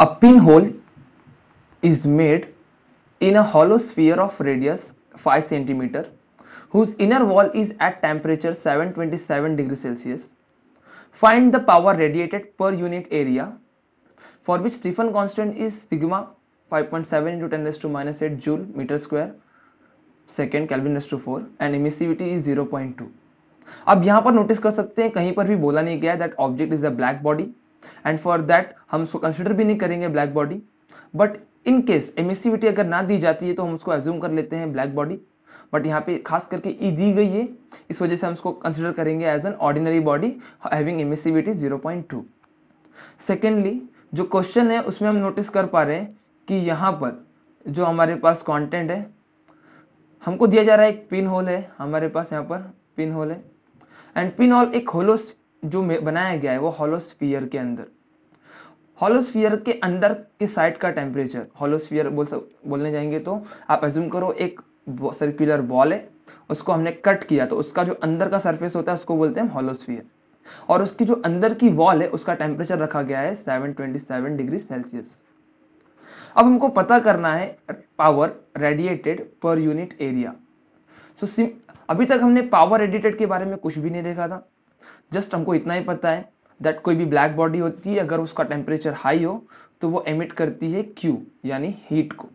A pinhole is made in a hollow sphere of radius 5 cm whose inner wall is at temperature 727 degrees Celsius. Find the power radiated per unit area for which Stefan constant is sigma 5.7 into 10 raised to minus 8 joule meter square second Kelvin raised to 4 and emissivity is 0.2. अब यहाँ पर notice कर सकते हैं कहीं पर भी बोला नहीं गया that object is a black body and for that हम उसको कंसिडर भी नहीं करेंगे black body but in case emissivity अगर ना दी जाती है तो हम उसको एज्यूम कर लेते हैं ब्लैक बॉडी बट यहाँ पे खास करके ई e दी गई है इस वजह से हम उसको कंसिडर करेंगे as an ordinary body having emissivity zero point two secondly जो क्वेश्चन है उसमें हम नोटिस कर पा रहे हैं कि यहाँ पर जो हमारे पास कॉन्टेंट है हमको दिया जा रहा है एक पिन होल है हमारे पास यहाँ पर पिन होल है एंड पिन होल एक होलो जो बनाया गया है वो हॉलोस्फियर के अंदर हॉलोस्फियर के अंदर के साइड का टेम्परेचर हॉलोस्फियर बोल सक बोलने जाएंगे तो आप एज्यूम करो एक सर्कुलर बॉल है उसको हमने कट किया तो उसका जो अंदर का सरफेस होता है उसको बोलते हैं हॉलोस्फियर और उसकी जो अंदर की वॉल है उसका टेम्परेचर रखा गया है 727 डिग्री सेल्सियस अब हमको पता करना है power radiated per unit area so अभी तक हमने पावर रेडिएटेड के बारे में कुछ भी नहीं देखा था जस्ट हमको इतना ही पता है दैट कोई भी ब्लैक बॉडी होती है अगर उसका टेम्परेचर हाई हो तो वो एमिट करती है क्यू यानी हीट को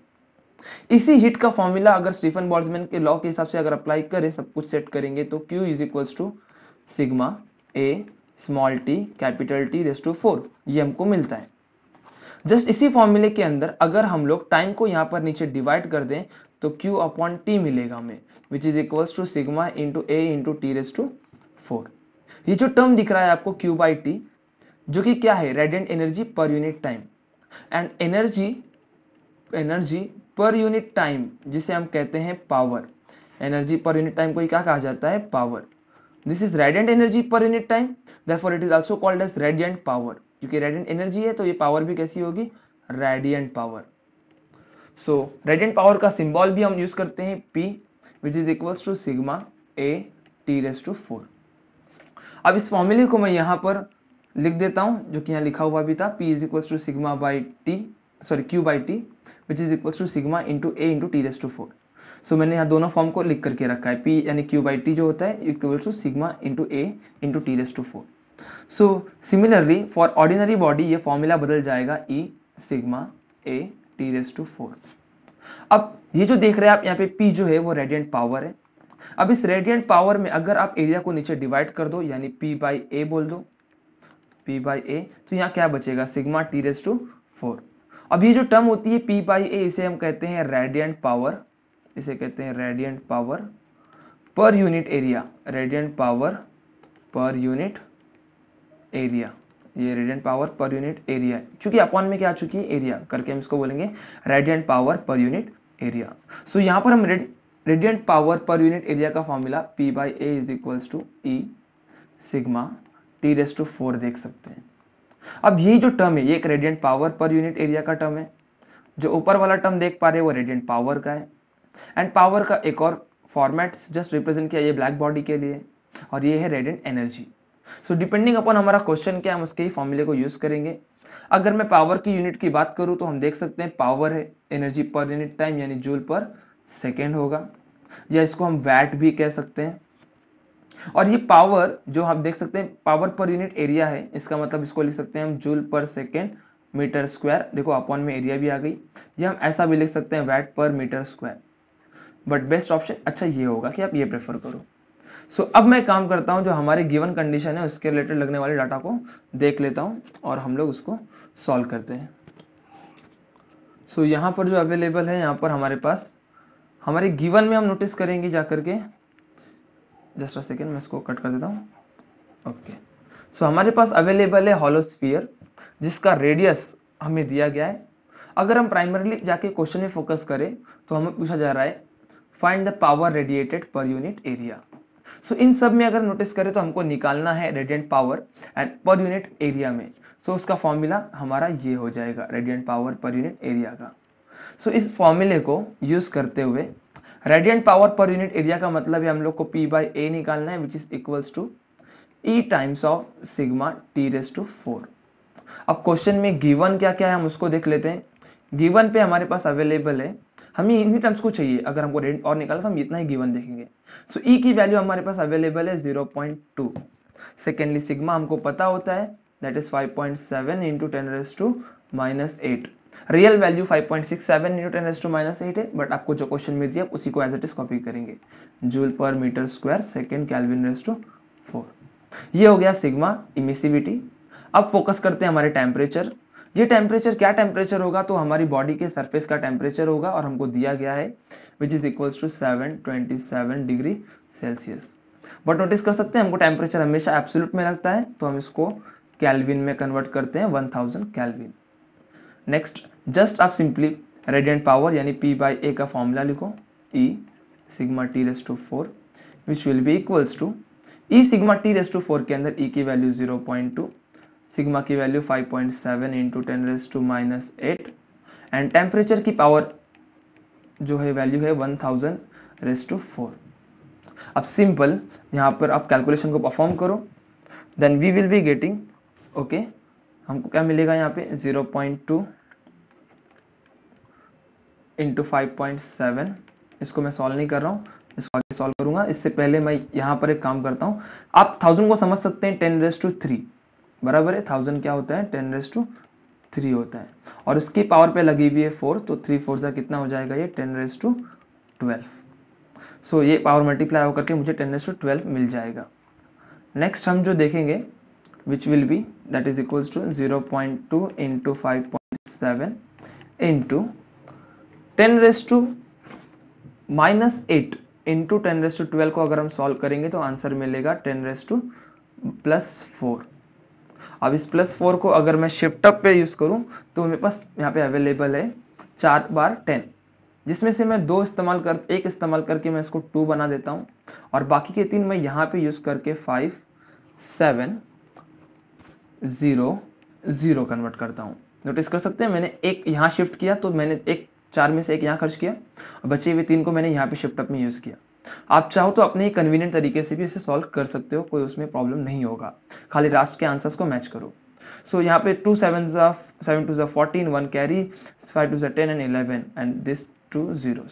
इसी हीट का फॉर्मूला अगर स्टीफन बॉल्समैन के लॉ के हिसाब से अगर अप्लाई करें सब कुछ सेट करेंगे तो Q is equals to sigma A small T capital T raise to four ये हमको मिलता है जस्ट इसी फॉर्मूले के अंदर अगर हम लोग टाइम को यहाँ पर नीचे डिवाइड कर दें तो q अपॉन T मिलेगा हमें which is equals to sigma into A into T raise to four ये जो टर्म दिख रहा है आपको क्यू बाई टी जो कि क्या है radiant energy per unit time and energy energy per unit time जिसे हम कहते हैं power energy per unit time को ही क्या कहा जाता है power this is radiant energy per unit time therefore it is also called as radiant power क्योंकि रेडियंट एनर्जी है तो ये पावर भी कैसी होगी radiant power so radiant power का सिंबल भी हम यूज करते हैं P which is equals to sigma A T raise to four अब इस फॉर्मूले को मैं यहाँ पर लिख देता हूँ जो कि यहाँ लिखा हुआ भी था P is equal to sigma by T sorry Q by T which is equal to sigma into A into T raise to four so मैंने यहाँ दोनों फॉर्म को लिख करके रखा है पी यानी क्यू बाई टी जो होता है equal to sigma into A into T raise to four so similarly for ordinary body ये फॉर्मूला बदल जाएगा E sigma A T raise to four अब ये जो देख रहे हैं आप यहाँ पे पी जो है वो रेडियंट पावर है अब इस रेडियंट पावर में अगर आप एरिया को नीचे डिवाइड कर दो यानी पी बाई ए बोल दो पी बाई ए तो यहाँ क्या बचेगा sigma T raise to four अब ये जो टर्म होती है पी बाई ए इसे हम कहते हैं रेडियंट पावर इसे कहते हैं radiant power per unit area radiant power per unit area ये radiant power per unit area क्योंकि अपॉन में क्या आ चुकी है एरिया करके हम इसको बोलेंगे radiant power per unit area so यहाँ पर हम radiant radiant power per unit area का formula P by A is equals to E sigma T raise to four देख सकते हैं अब ये जो टर्म है ये एक radiant power per unit area का टर्म है जो ऊपर वाला टर्म देख पा रहे हैं वो रेडियंट पावर का है एंड पावर का एक और फॉर्मेट जस्ट रिप्रेजेंट किया ये ब्लैक बॉडी के लिए और ये है radiant energy so depending upon हमारा क्वेश्चन क्या हम उसके ही फॉर्मूले को यूज़ करेंगे अगर मैं पावर की यूनिट की बात करूँ तो हम देख सकते हैं पावर है एनर्जी पर यूनिट टाइम यानी जूल पर सेकेंड होगा या इसको हम वैट भी कह सकते हैं और ये पावर जो आप देख सकते हैं पावर पर यूनिट एरिया है इसका मतलब इसको लिख सकते हैं हम joule per second metre square देखो अपॉन में एरिया भी आ गई या हम ऐसा भी लिख सकते हैं watt per metre square but best option अच्छा ये होगा कि आप ये प्रेफर करो सो so, अब मैं काम करता हूँ जो हमारे गिवन कंडीशन है उसके रिलेटेड लगने वाले डाटा को देख लेता हूँ और हम लोग उसको सॉल्व करते हैं सो so, यहाँ पर जो अवेलेबल है यहाँ पर हमारे पास हमारे गिवन में हम नोटिस करेंगे जा करके जस्ट अ सेकेंड मैं इसको कट कर देता हूँ ओके सो हमारे पास अवेलेबल है हॉलोस्फियर जिसका रेडियस हमें दिया गया है अगर हम प्राइमरीली जाके क्वेश्चन में फोकस करें तो हमें पूछा जा रहा है find the power radiated per unit area so इन सब में अगर नोटिस करें तो हमको निकालना है radiant power and per unit area में सो so, उसका फॉर्मूला हमारा ये हो जाएगा radiant power per unit area का सो so, इस फॉर्मूले को यूज करते हुए radiant power per unit area का मतलब हम लोग को पी बाई ए निकालना है which is equals to E times of sigma T raise to four अब क्वेश्चन में गिवन क्या क्या है हम उसको देख लेते हैं गिवन पे हमारे पास अवेलेबल है हमें इन्हीं टर्म्स को चाहिए अगर हमको रेडियंट और निकालना तो हम इतना ही गिवन देखेंगे सो so, ई e की वैल्यू हमारे पास अवेलेबल है zero point two secondly sigma हमको पता होता है that is five point seven into ten raise to minus eight real value 5.67 point six seven into raise to minus eight है but आपको जो क्वेश्चन मिल दिया उसी को एज इट इज कॉपी करेंगे joule per metre square second kelvin raise to four ये हो गया सिग्मा इमिसिविटी अब फोकस करते हैं हमारे टेम्परेचर ये टेम्परेचर क्या टेम्परेचर होगा तो हमारी बॉडी के सरफेस का टेम्परेचर होगा और हमको दिया गया है which is equals to seven twenty seven degree Celsius but notice कर सकते हैं हमको टेम्परेचर हमेशा एब्सोल्यूट में लगता है तो हम इसको कैलविन में कन्वर्ट करते हैं one thousand kelvin next just आप सिंपली रेडियंट पावर यानी पी बाई ए का फॉर्मूला लिखो E sigma T raise to four which will be equals to E sigma T raise to four के अंदर E e की value zero point two sigma की value five point seven into ten raise to minus eight and temperature की power जो है value है one thousand raise to four अब simple यहाँ पर आप कैलकुलेशन को परफॉर्म करो then we will be getting okay हमको क्या मिलेगा यहाँ पे zero point two into five point seven इसको मैं सॉल्व नहीं कर रहा हूँ इसको आगे सॉल्व करूंगा इससे पहले मैं यहाँ पर एक काम करता हूँ आप थाउजेंड को समझ सकते हैं टेन रेस टू थ्री बराबर है थाउजेंड क्या होता है टेन रेस टू थ्री होता है और इसकी पावर पे लगी हुई है फोर तो थ्री फोर सा कितना हो जाएगा ये ten raise to twelve so ये पावर मल्टीप्लाई होकर के मुझे टेन रेस टू ट्वेल्व मिल जाएगा नेक्स्ट हम जो देखेंगे which will be that is equals to 0.2 into 5.7 into 10 raised to minus eight into ten raise to twelve को अगर हम सॉल्व करेंगे तो आंसर मिलेगा ten raise to plus four अब इस प्लस फोर को अगर मैं शिफ्ट अप पे यूज़ करूँ तो मेरे पास यहाँ पे अवेलेबल है चार बार टेन जिसमें से मैं दो इस्तेमाल कर एक इस्तेमाल करके मैं इसको टू बना देता हूँ और बाकी के तीन मैं यहाँ पे यूज़ करके five seven zero zero convert करता हूँ नोटिस कर सकते हैं मैंने एक यहाँ शिफ्ट किया तो मैंने एक चार में से एक यहाँ खर्च किया और बचे हुए तीन को मैंने यहाँ पे शिफ्ट अप में यूज़ किया आप चाहो तो अपने ही कन्वीनियंट तरीके से भी इसे सॉल्व कर सकते हो कोई उसमें प्रॉब्लम नहीं होगा खाली लास्ट के आंसर्स को मैच करो सो so, यहाँ पे टू सेवन सेवन टू ज़ा fourteen one carry five two ज़ा ten and eleven and this two zero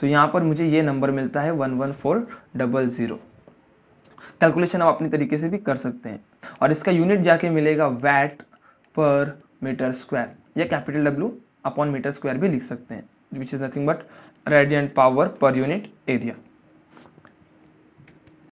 so यहाँ पर मुझे ये नंबर मिलता है one one four double zero calculation आप अपने तरीके से भी कर सकते हैं और इसका यूनिट जाके मिलेगा वैट पर मीटर स्क्वायर या capital W upon metre square भी लिख सकते हैं which is nothing but radiant power per unit area